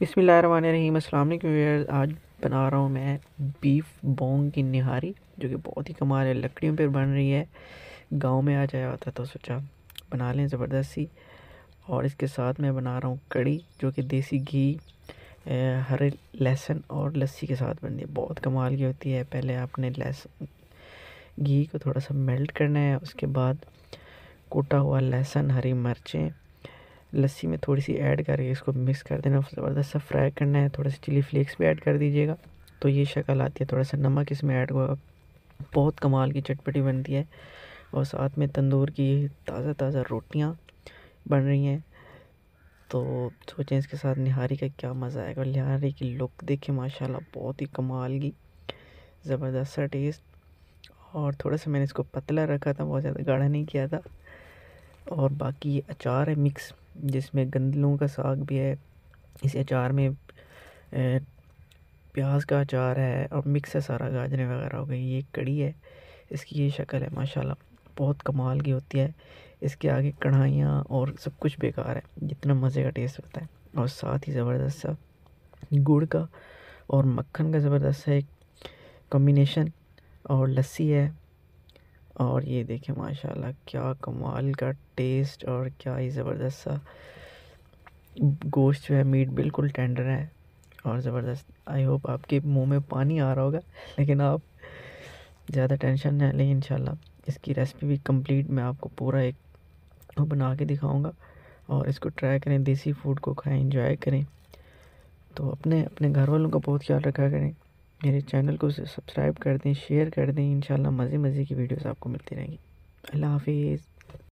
बिसमीम अल्लाम आज बना रहा हूँ मैं बीफ बोंग की निहारी जो कि बहुत ही कमाल है लकड़ियों पर बन रही है गांव में आ जाया होता तो सोचा बना लें ज़बरदस्ती और इसके साथ मैं बना रहा हूँ कड़ी जो कि देसी घी हरे लहसुन और लस्सी के साथ बनती है बहुत कमाल की होती है पहले आपने लहसुन घी को थोड़ा सा मेल्ट करना है उसके बाद कूटा हुआ लहसुन हरी मिर्चें लस्सी में थोड़ी सी ऐड करके इसको मिक्स कर देना ज़बरदस्त सा फ्राई करना है थोड़ा सा चिली फ्लेक्स भी ऐड कर दीजिएगा तो ये शक्ल आती है थोड़ा सा नमक इसमें ऐड होगा बहुत कमाल की चटपटी बनती है और साथ में तंदूर की ताज़ा ताज़ा रोटियाँ बन रही हैं तो सोचें इसके साथ निहारी का क्या मज़ा आएगा निहारी की लुक देखें माशाल्लाह बहुत ही कमाल की ज़बरदस्त सा टेस्ट और थोड़ा सा मैंने इसको पतला रखा था बहुत ज़्यादा गाढ़ा नहीं किया था और बाकी ये अचार है मिक्स जिसमें गंदलों का साग भी है इस अचार में प्याज का अचार है और मिक्स है सारा गाजरे वगैरह हो गई ये कड़ी है इसकी ये शक्ल है माशाल्लाह बहुत कमाल की होती है इसके आगे कढ़ाइयाँ और सब कुछ बेकार है जितना मज़े का टेस्ट होता है और साथ ही ज़बरदस्त सा गुड़ का और मक्खन का ज़बरदस्त है एक कॉम्बिनेशन और लस्सी है और ये देखें माशाल्लाह क्या कमाल का टेस्ट और क्या ही ज़बरदस्त सा गोश्त जो है मीट बिल्कुल टेंडर है और ज़बरदस्त आई होप आपके मुंह में पानी आ रहा होगा लेकिन आप ज़्यादा टेंशन ना लें इन इसकी रेसिपी भी कंप्लीट मैं आपको पूरा एक बना के दिखाऊंगा और इसको ट्राई करें देसी फूड को खाएं इंजॉय करें तो अपने अपने घर वालों का बहुत ख्याल रखा करें मेरे चैनल को सब्सक्राइब कर दें शेयर कर दें इन मज़े मज़े की वीडियोस आपको मिलती रहेंगी अल्लाह हाफिज़